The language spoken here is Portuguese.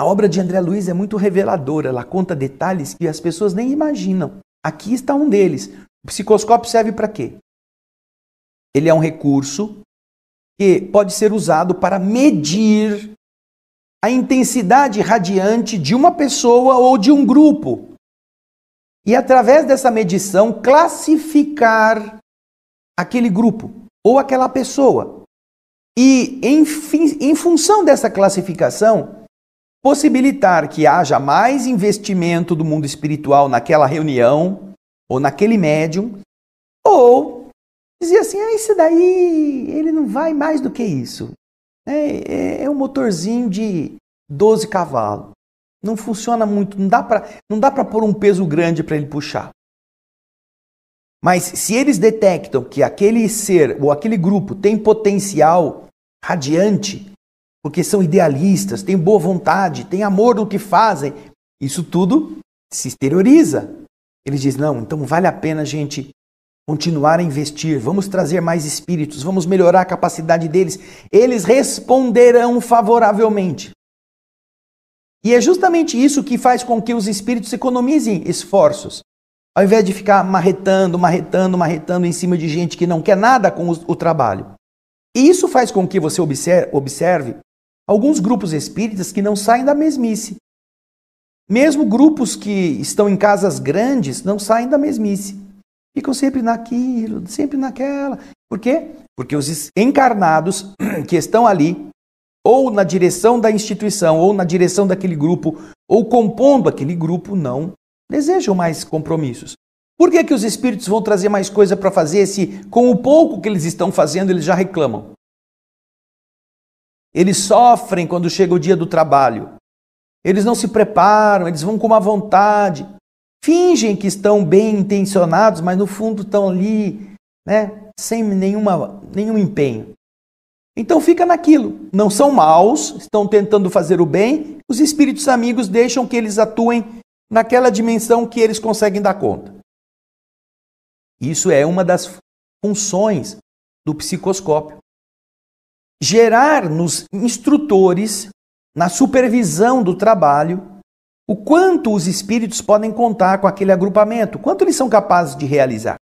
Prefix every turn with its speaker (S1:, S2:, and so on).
S1: A obra de André Luiz é muito reveladora, ela conta detalhes que as pessoas nem imaginam. Aqui está um deles. O psicoscópio serve para quê? Ele é um recurso que pode ser usado para medir a intensidade radiante de uma pessoa ou de um grupo. E através dessa medição, classificar aquele grupo ou aquela pessoa. E em, em função dessa classificação, possibilitar que haja mais investimento do mundo espiritual naquela reunião ou naquele médium, ou dizer assim, ah, isso daí ele não vai mais do que isso. É, é, é um motorzinho de 12 cavalos. Não funciona muito, não dá para, não dá para pôr um peso grande para ele puxar. Mas se eles detectam que aquele ser ou aquele grupo tem potencial radiante, porque são idealistas, têm boa vontade, têm amor no que fazem. Isso tudo se exterioriza. Ele diz: não, então vale a pena a gente continuar a investir, vamos trazer mais espíritos, vamos melhorar a capacidade deles. Eles responderão favoravelmente. E é justamente isso que faz com que os espíritos economizem esforços. Ao invés de ficar marretando, marretando, marretando em cima de gente que não quer nada com o, o trabalho. E isso faz com que você observe, observe Alguns grupos espíritas que não saem da mesmice. Mesmo grupos que estão em casas grandes não saem da mesmice. Ficam sempre naquilo, sempre naquela. Por quê? Porque os encarnados que estão ali, ou na direção da instituição, ou na direção daquele grupo, ou compondo aquele grupo, não desejam mais compromissos. Por que, que os espíritos vão trazer mais coisa para fazer se, com o pouco que eles estão fazendo, eles já reclamam? Eles sofrem quando chega o dia do trabalho. Eles não se preparam, eles vão com uma vontade. Fingem que estão bem intencionados, mas no fundo estão ali, né, sem nenhuma, nenhum empenho. Então fica naquilo. Não são maus, estão tentando fazer o bem. Os espíritos amigos deixam que eles atuem naquela dimensão que eles conseguem dar conta. Isso é uma das funções do psicoscópio gerar nos instrutores, na supervisão do trabalho, o quanto os espíritos podem contar com aquele agrupamento, quanto eles são capazes de realizar.